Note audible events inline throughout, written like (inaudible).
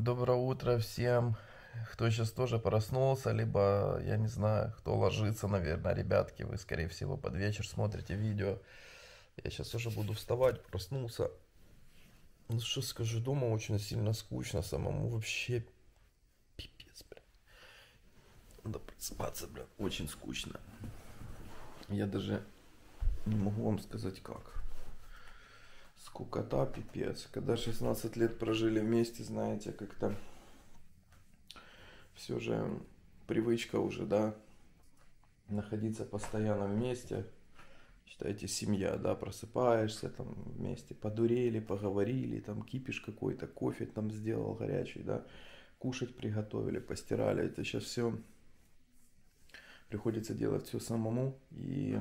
Доброе утро всем, кто сейчас тоже проснулся, либо, я не знаю, кто ложится, наверное, ребятки, вы, скорее всего, под вечер смотрите видео. Я сейчас уже буду вставать, проснулся. Ну, что скажу, дома очень сильно скучно, самому вообще пипец, блин. Надо просыпаться, блин, очень скучно. Я даже не могу вам сказать, как. Скукота, пипец. Когда 16 лет прожили вместе, знаете, как-то все же привычка уже, да, находиться постоянно вместе. Считайте, семья, да, просыпаешься, там вместе подурели, поговорили, там кипиш какой-то, кофе там сделал горячий, да, кушать приготовили, постирали. Это сейчас все приходится делать все самому и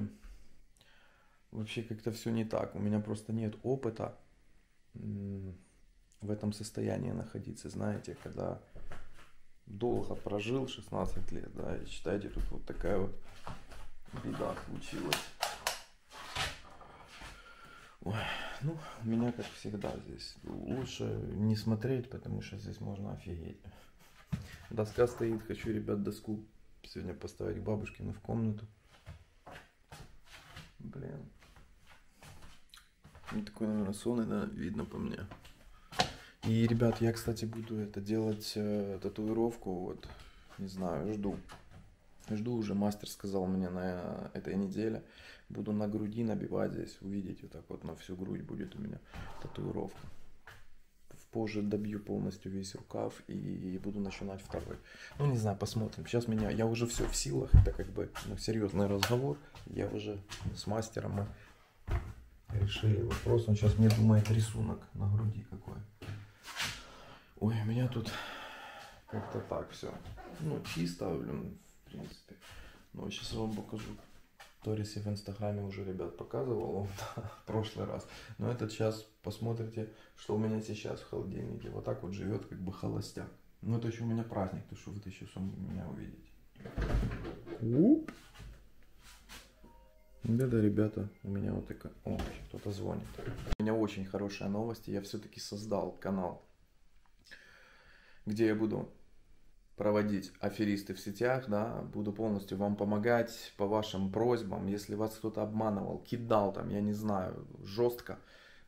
вообще как-то все не так. У меня просто нет опыта в этом состоянии находиться, знаете, когда долго прожил 16 лет, да, и считайте, тут вот такая вот беда случилась. Ой, ну, у меня, как всегда, здесь лучше не смотреть, потому что здесь можно офигеть. Доска стоит, хочу, ребят, доску сегодня поставить к бабушкину в комнату. Блин, не ну, такой номер сон, да, видно по мне. И, ребят, я, кстати, буду это делать, э, татуировку, вот, не знаю, жду. Жду уже, мастер сказал мне на этой неделе. Буду на груди набивать здесь, увидите, вот так вот на всю грудь будет у меня татуировка. Позже добью полностью весь рукав и буду начинать второй. Ну, не знаю, посмотрим. Сейчас меня, я уже все в силах, это как бы ну, серьезный разговор. Я уже с мастером, мы решили вопрос. Он сейчас мне думает рисунок на груди какой. Ой, у меня тут как-то так все. Ну, чисто, блин, ну, в принципе. Ну, сейчас я вам покажу. Торис я в Инстаграме уже, ребят, показывал (laughs) в прошлый раз. Но этот сейчас посмотрите, что у меня сейчас в холодильнике. Вот так вот живет как бы холостяк. Ну, это еще у меня праздник, то что вы это еще у меня увидите. Оп. Да-да, ребята, у меня вот такая... О, кто-то звонит. У меня очень хорошая новость, я все-таки создал канал, где я буду проводить аферисты в сетях, да, буду полностью вам помогать по вашим просьбам. Если вас кто-то обманывал, кидал там, я не знаю, жестко,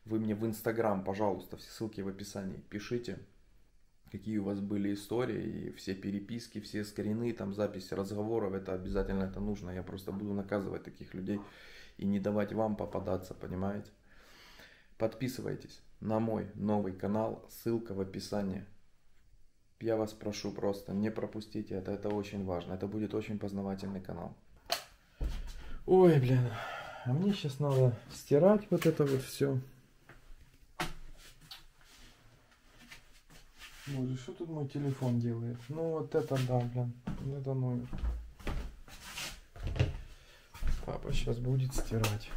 вы мне в Инстаграм, пожалуйста, все ссылки в описании, пишите, какие у вас были истории, и все переписки, все скрины, там записи разговоров, это обязательно это нужно. Я просто буду наказывать таких людей и не давать вам попадаться, понимаете? Подписывайтесь на мой новый канал, ссылка в описании. Я вас прошу просто, не пропустите это, это очень важно. Это будет очень познавательный канал. Ой, блин, а мне сейчас надо стирать вот это вот все. Боже, что тут мой телефон делает? Ну вот это да, блин. Это номер. Папа сейчас будет стирать.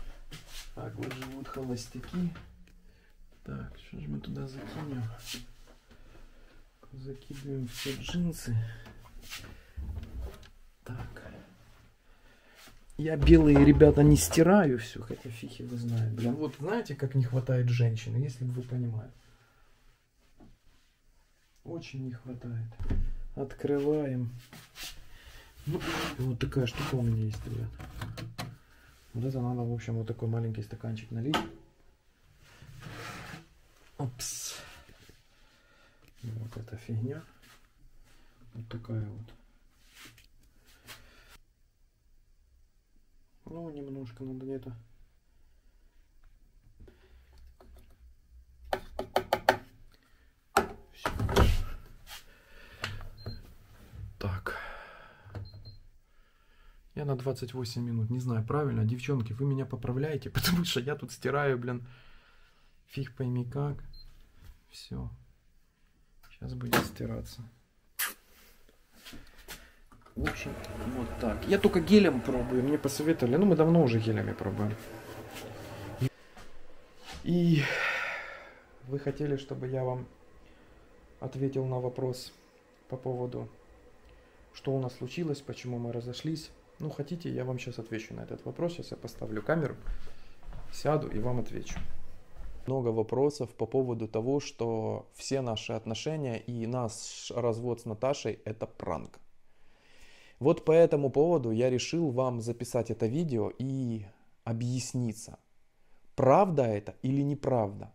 Так, вот живут холостяки. Так, что же мы туда закинем? Закидываем все джинсы. Так. Я белые ребята не стираю все, хотя фиг вы знаете, Блин, вот знаете, как не хватает женщины, если бы вы понимаете. Очень не хватает. Открываем. Ну, вот такая штука у меня есть, ребят. Вот это надо, в общем, вот такой маленький стаканчик налить. Опс. Вот эта фигня. Вот такая вот. Ну, немножко надо где-то Я на 28 минут, не знаю, правильно, девчонки, вы меня поправляете, (laughs) потому что я тут стираю, блин, фиг пойми как. Все. Сейчас будет стираться. В общем, вот так. Я только гелем пробую, мне посоветовали. Ну, мы давно уже гелями пробуем. И вы хотели, чтобы я вам ответил на вопрос по поводу, что у нас случилось, почему мы разошлись. Ну, хотите, я вам сейчас отвечу на этот вопрос. Сейчас я поставлю камеру, сяду и вам отвечу. Много вопросов по поводу того, что все наши отношения и наш развод с Наташей – это пранк. Вот по этому поводу я решил вам записать это видео и объясниться, правда это или неправда,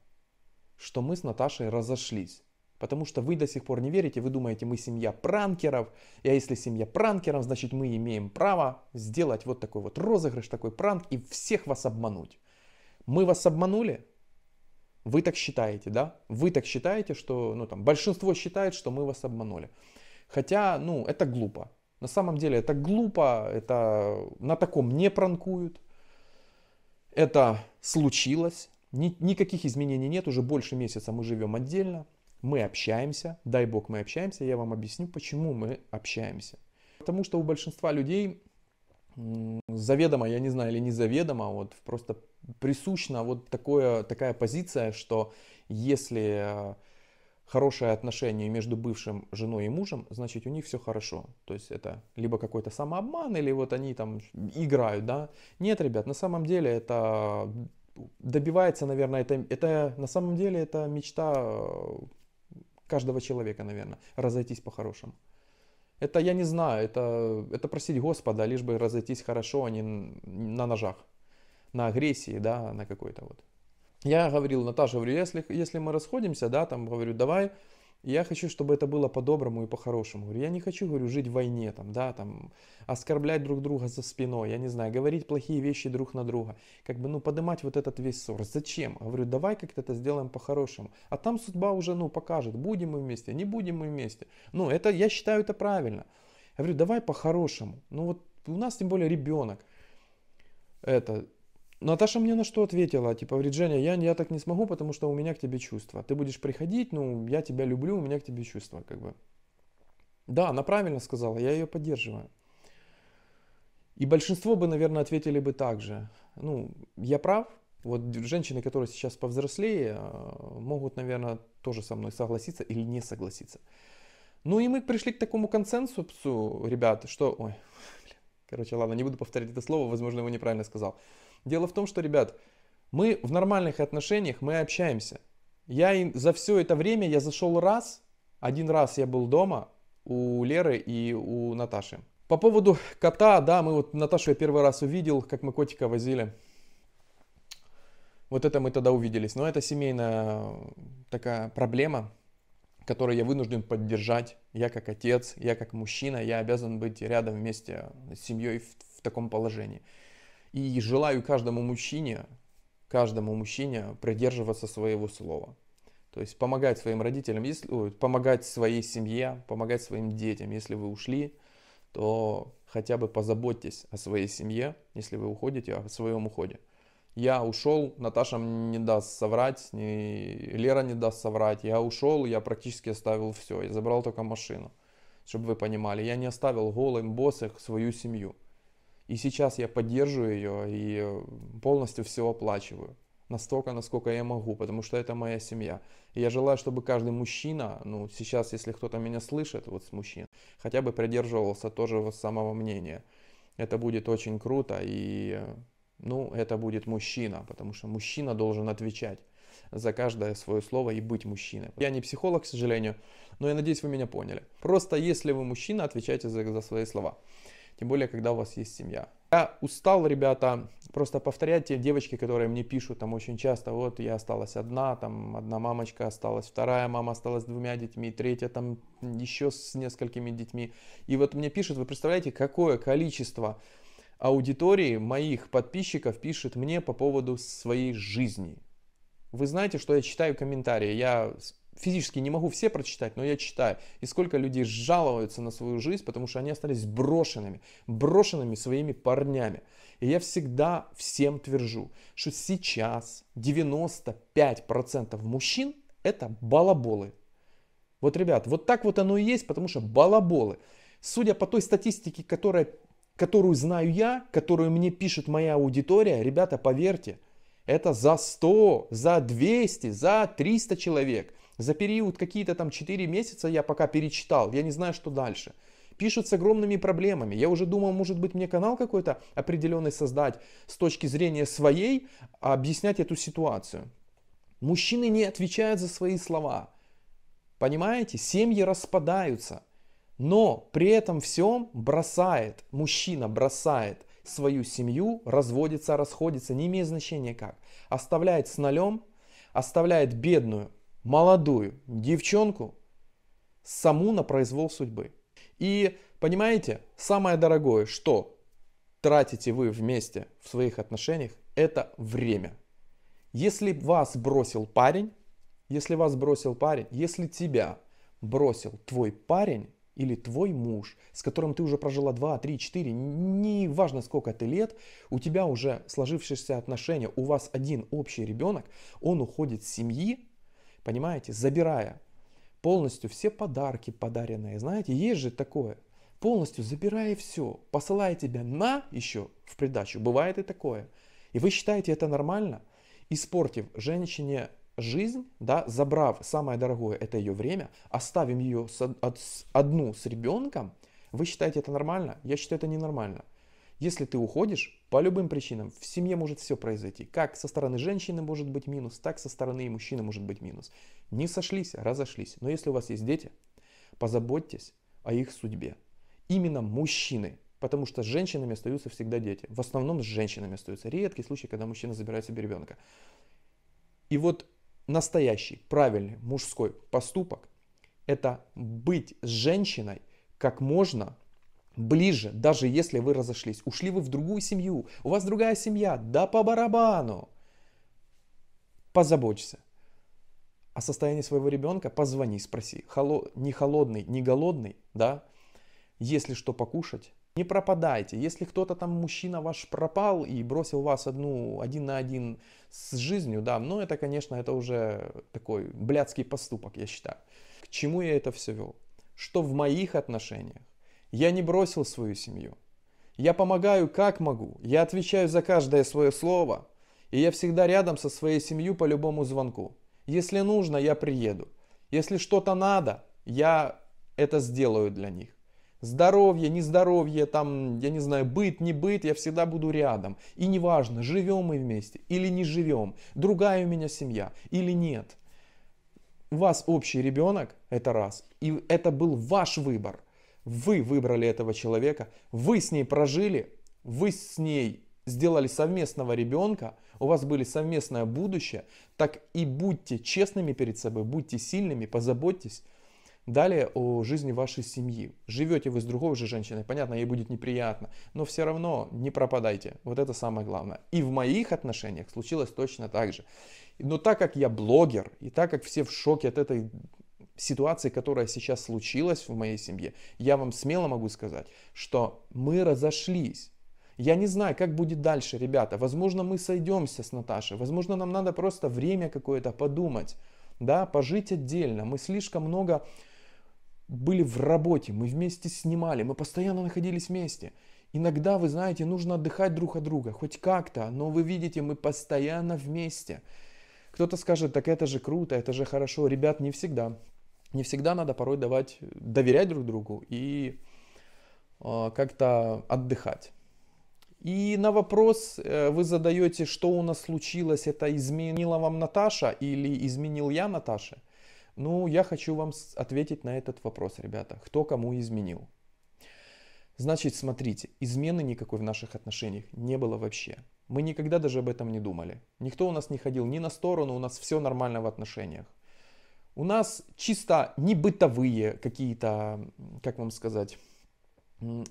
что мы с Наташей разошлись. Потому что вы до сих пор не верите, вы думаете, мы семья пранкеров, и а если семья пранкеров, значит мы имеем право сделать вот такой вот розыгрыш, такой пранк и всех вас обмануть. Мы вас обманули? Вы так считаете, да? Вы так считаете, что, ну там, большинство считает, что мы вас обманули. Хотя, ну, это глупо. На самом деле это глупо, это на таком не пранкуют. Это случилось, ни, никаких изменений нет, уже больше месяца мы живем отдельно. Мы общаемся, дай бог мы общаемся, я вам объясню, почему мы общаемся. Потому что у большинства людей заведомо, я не знаю, или не заведомо, вот просто присущна вот такое, такая позиция, что если э, хорошее отношение между бывшим женой и мужем, значит у них все хорошо. То есть это либо какой-то самообман, или вот они там играют, да. Нет, ребят, на самом деле это э, добивается, наверное, это, это на самом деле это мечта э, каждого человека, наверное, разойтись по-хорошему. Это я не знаю, это, это просить Господа, лишь бы разойтись хорошо, а не на ножах, на агрессии, да, на какой-то вот. Я говорил, Наташа, говорю, если, если мы расходимся, да, там, говорю, давай, я хочу, чтобы это было по-доброму и по-хорошему. Я не хочу, говорю, жить в войне, там, да, там, оскорблять друг друга за спиной, я не знаю, говорить плохие вещи друг на друга. Как бы, ну, поднимать вот этот весь ссор. Зачем? Говорю, давай как-то это сделаем по-хорошему. А там судьба уже, ну, покажет, будем мы вместе, не будем мы вместе. Ну, это, я считаю, это правильно. Я говорю, давай по-хорошему. Ну, вот у нас, тем более, ребенок. Это, Наташа мне на что ответила, типа, говорит, Женя, я, я так не смогу, потому что у меня к тебе чувства. Ты будешь приходить, ну, я тебя люблю, у меня к тебе чувства, как бы. Да, она правильно сказала, я ее поддерживаю. И большинство бы, наверное, ответили бы так же. Ну, я прав, вот женщины, которые сейчас повзрослее, э, могут, наверное, тоже со мной согласиться или не согласиться. Ну и мы пришли к такому консенсусу, ребят, что... Ой, (laughs) блин, короче, ладно, не буду повторять это слово, возможно, его неправильно сказал. Дело в том, что, ребят, мы в нормальных отношениях, мы общаемся. Я за все это время, я зашел раз, один раз я был дома у Леры и у Наташи. По поводу кота, да, мы вот Наташу я первый раз увидел, как мы котика возили. Вот это мы тогда увиделись. Но это семейная э, такая проблема, которую я вынужден поддержать. Я как отец, я как мужчина, я обязан быть рядом вместе с семьей в, в таком положении. И желаю каждому мужчине, каждому мужчине придерживаться своего слова. То есть помогать своим родителям, если, ой, помогать своей семье, помогать своим детям. Если вы ушли, то хотя бы позаботьтесь о своей семье, если вы уходите, о своем уходе. Я ушел, Наташа мне не даст соврать, не... Лера не даст соврать. Я ушел, я практически оставил все, я забрал только машину, чтобы вы понимали. Я не оставил голым, босых свою семью. И сейчас я поддерживаю ее и э, полностью все оплачиваю. Настолько, насколько я могу, потому что это моя семья. И я желаю, чтобы каждый мужчина, ну сейчас, если кто-то меня слышит, вот с мужчин, хотя бы придерживался тоже вот самого мнения. Это будет очень круто, и ну, это будет мужчина, потому что мужчина должен отвечать за каждое свое слово и быть мужчиной. Я не психолог, к сожалению, но я надеюсь, вы меня поняли. Просто если вы мужчина, отвечайте за, за свои слова тем более, когда у вас есть семья. Я устал, ребята, просто повторять те девочки, которые мне пишут там очень часто, вот я осталась одна, там одна мамочка осталась, вторая мама осталась с двумя детьми, третья там еще с несколькими детьми. И вот мне пишут, вы представляете, какое количество аудитории моих подписчиков пишет мне по поводу своей жизни. Вы знаете, что я читаю комментарии, я физически не могу все прочитать, но я читаю. И сколько людей жалуются на свою жизнь, потому что они остались брошенными, брошенными своими парнями. И я всегда всем твержу, что сейчас 95% мужчин это балаболы. Вот, ребят, вот так вот оно и есть, потому что балаболы. Судя по той статистике, которая, которую знаю я, которую мне пишет моя аудитория, ребята, поверьте, это за 100, за 200, за 300 человек. За период какие-то там 4 месяца я пока перечитал, я не знаю, что дальше. Пишут с огромными проблемами. Я уже думал, может быть, мне канал какой-то определенный создать с точки зрения своей, а объяснять эту ситуацию. Мужчины не отвечают за свои слова. Понимаете? Семьи распадаются. Но при этом всем бросает, мужчина бросает свою семью, разводится, расходится, не имеет значения как. Оставляет с нолем, оставляет бедную, молодую девчонку саму на произвол судьбы. И понимаете, самое дорогое, что тратите вы вместе в своих отношениях, это время. Если вас бросил парень, если вас бросил парень, если тебя бросил твой парень или твой муж, с которым ты уже прожила 2, 3, 4, неважно сколько ты лет, у тебя уже сложившиеся отношения, у вас один общий ребенок, он уходит с семьи, Понимаете? Забирая полностью все подарки подаренные. Знаете, есть же такое. Полностью забирая все, посылая тебя на еще в придачу. Бывает и такое. И вы считаете это нормально? Испортив женщине жизнь, да, забрав самое дорогое, это ее время, оставим ее с, от, с, одну с ребенком, вы считаете это нормально? Я считаю это ненормально. Если ты уходишь, по любым причинам, в семье может все произойти. Как со стороны женщины может быть минус, так со стороны и мужчины может быть минус. Не сошлись, а разошлись. Но если у вас есть дети, позаботьтесь о их судьбе. Именно мужчины Потому что с женщинами остаются всегда дети. В основном с женщинами остаются. Редкий случай, когда мужчина забирает себе ребенка. И вот настоящий, правильный мужской поступок – это быть с женщиной как можно ближе, даже если вы разошлись. Ушли вы в другую семью, у вас другая семья, да по барабану. Позаботься о состоянии своего ребенка, позвони, спроси, холо, не холодный, не голодный, да, если что покушать, не пропадайте. Если кто-то там, мужчина ваш пропал и бросил вас одну, один на один с жизнью, да, но ну, это, конечно, это уже такой блядский поступок, я считаю. К чему я это все вел? Что в моих отношениях я не бросил свою семью. Я помогаю как могу. Я отвечаю за каждое свое слово. И я всегда рядом со своей семьей по любому звонку. Если нужно, я приеду. Если что-то надо, я это сделаю для них. Здоровье, нездоровье, там, я не знаю, быт, не быт, я всегда буду рядом. И неважно, живем мы вместе или не живем, другая у меня семья или нет. У вас общий ребенок, это раз. И это был ваш выбор. Вы выбрали этого человека, вы с ней прожили, вы с ней сделали совместного ребенка, у вас были совместное будущее, так и будьте честными перед собой, будьте сильными, позаботьтесь далее о жизни вашей семьи. Живете вы с другой же женщиной, понятно, ей будет неприятно, но все равно не пропадайте. Вот это самое главное. И в моих отношениях случилось точно так же. Но так как я блогер, и так как все в шоке от этой ситуации, которая сейчас случилась в моей семье, я вам смело могу сказать, что мы разошлись. Я не знаю, как будет дальше, ребята. Возможно, мы сойдемся с Наташей. Возможно, нам надо просто время какое-то подумать. Да, пожить отдельно. Мы слишком много были в работе, мы вместе снимали, мы постоянно находились вместе. Иногда, вы знаете, нужно отдыхать друг от друга, хоть как-то, но вы видите, мы постоянно вместе. Кто-то скажет, так это же круто, это же хорошо. Ребят, не всегда не всегда надо порой давать, доверять друг другу и э, как-то отдыхать. И на вопрос э, вы задаете, что у нас случилось, это изменила вам Наташа или изменил я Наташе? Ну, я хочу вам ответить на этот вопрос, ребята. Кто кому изменил? Значит, смотрите, измены никакой в наших отношениях не было вообще. Мы никогда даже об этом не думали. Никто у нас не ходил ни на сторону, у нас все нормально в отношениях у нас чисто не бытовые какие-то, как вам сказать,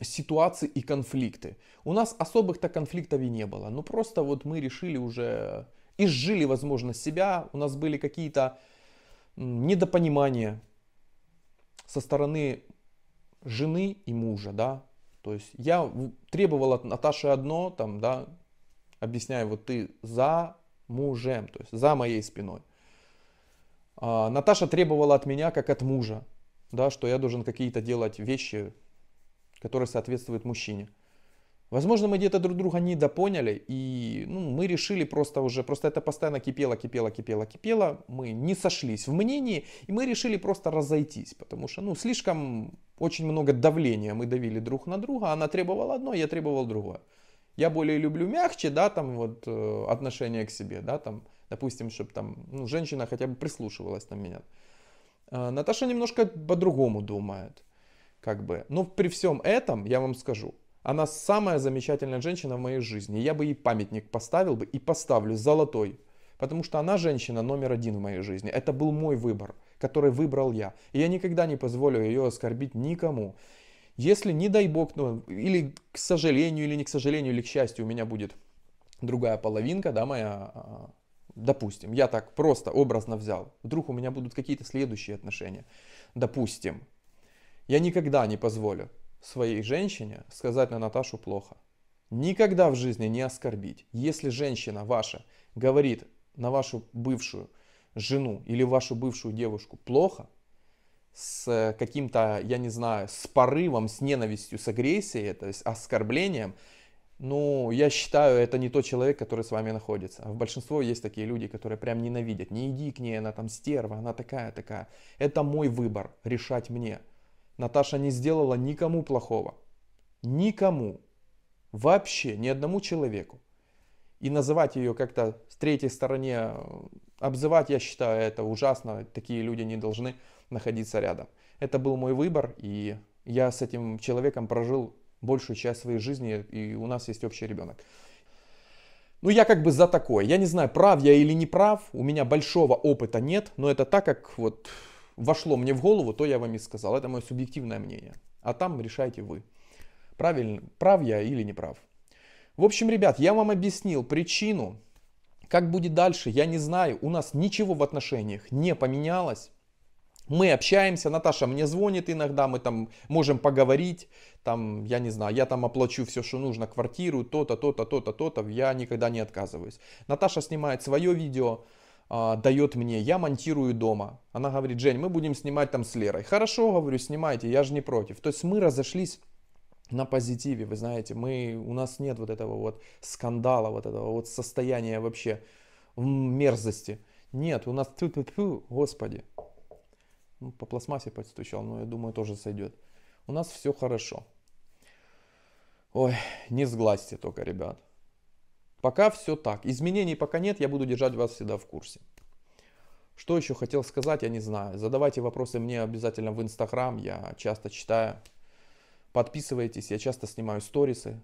ситуации и конфликты. У нас особых-то конфликтов и не было. Ну просто вот мы решили уже, э, изжили, возможно, себя. У нас были какие-то недопонимания со стороны жены и мужа, да. То есть я требовал от Наташи одно, там, да, объясняю, вот ты за мужем, то есть за моей спиной. А, Наташа требовала от меня, как от мужа, да, что я должен какие-то делать вещи, которые соответствуют мужчине. Возможно, мы где-то друг друга не недопоняли, и ну, мы решили просто уже, просто это постоянно кипело, кипело, кипело, кипело, мы не сошлись в мнении, и мы решили просто разойтись, потому что, ну, слишком очень много давления мы давили друг на друга, она требовала одно, я требовал другое. Я более люблю мягче, да, там вот э, отношение к себе, да, там допустим, чтобы там, ну, женщина хотя бы прислушивалась на меня. А, Наташа немножко по-другому думает, как бы. Но при всем этом, я вам скажу, она самая замечательная женщина в моей жизни. Я бы ей памятник поставил бы и поставлю золотой. Потому что она женщина номер один в моей жизни. Это был мой выбор, который выбрал я. И я никогда не позволю ее оскорбить никому. Если, не дай бог, ну, или к сожалению, или не к сожалению, или к счастью, у меня будет другая половинка, да, моя а, допустим, я так просто образно взял, вдруг у меня будут какие-то следующие отношения, допустим, я никогда не позволю своей женщине сказать на Наташу плохо. Никогда в жизни не оскорбить. Если женщина ваша говорит на вашу бывшую жену или вашу бывшую девушку плохо, с э, каким-то, я не знаю, с порывом, с ненавистью, с агрессией, то есть оскорблением – ну, я считаю, это не тот человек, который с вами находится. в большинство есть такие люди, которые прям ненавидят. Не иди к ней, она там стерва, она такая-такая. Это мой выбор, решать мне. Наташа не сделала никому плохого. Никому. Вообще, ни одному человеку. И называть ее как-то с третьей стороны обзывать, я считаю, это ужасно. Такие люди не должны находиться рядом. Это был мой выбор, и я с этим человеком прожил большую часть своей жизни, и у нас есть общий ребенок. Ну, я как бы за такое. Я не знаю, прав я или не прав, у меня большого опыта нет, но это так, как вот вошло мне в голову, то я вам и сказал. Это мое субъективное мнение. А там решайте вы, правильно, прав я или не прав. В общем, ребят, я вам объяснил причину, как будет дальше, я не знаю. У нас ничего в отношениях не поменялось. Мы общаемся, Наташа мне звонит иногда, мы там можем поговорить, там, я не знаю, я там оплачу все, что нужно, квартиру, то-то, то-то, то-то, то-то, я никогда не отказываюсь. Наташа снимает свое видео, а, дает мне, я монтирую дома. Она говорит, Жень, мы будем снимать там с Лерой. Хорошо, говорю, снимайте, я же не против. То есть мы разошлись на позитиве, вы знаете, мы, у нас нет вот этого вот скандала, вот этого вот состояния вообще мерзости. Нет, у нас, тьфу -тьфу -тьфу, господи, ну, по пластмассе постучал, но я думаю, тоже сойдет. У нас все хорошо. Ой, не сглазьте только, ребят. Пока все так. Изменений пока нет, я буду держать вас всегда в курсе. Что еще хотел сказать, я не знаю. Задавайте вопросы мне обязательно в Инстаграм, я часто читаю. Подписывайтесь, я часто снимаю сторисы.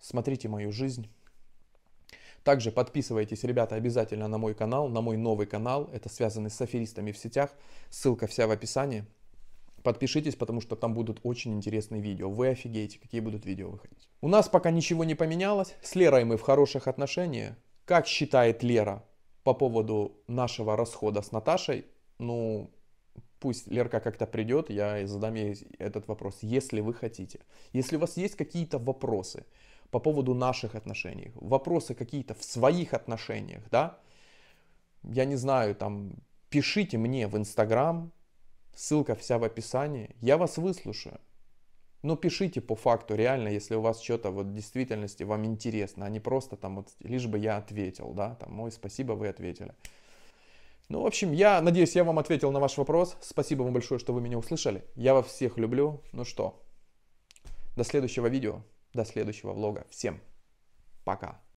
Смотрите мою жизнь. Также подписывайтесь, ребята, обязательно на мой канал, на мой новый канал. Это связано с аферистами в сетях. Ссылка вся в описании. Подпишитесь, потому что там будут очень интересные видео. Вы офигеете, какие будут видео выходить. У нас пока ничего не поменялось. С Лерой мы в хороших отношениях. Как считает Лера по поводу нашего расхода с Наташей? Ну, пусть Лерка как-то придет, я задам ей этот вопрос, если вы хотите. Если у вас есть какие-то вопросы, по поводу наших отношений, вопросы какие-то в своих отношениях, да, я не знаю, там, пишите мне в Инстаграм, ссылка вся в описании, я вас выслушаю. Но ну, пишите по факту, реально, если у вас что-то вот в действительности вам интересно, а не просто там вот, лишь бы я ответил, да, там, ой, спасибо, вы ответили. Ну, в общем, я надеюсь, я вам ответил на ваш вопрос. Спасибо вам большое, что вы меня услышали. Я вас всех люблю. Ну что, до следующего видео. До следующего влога. Всем пока.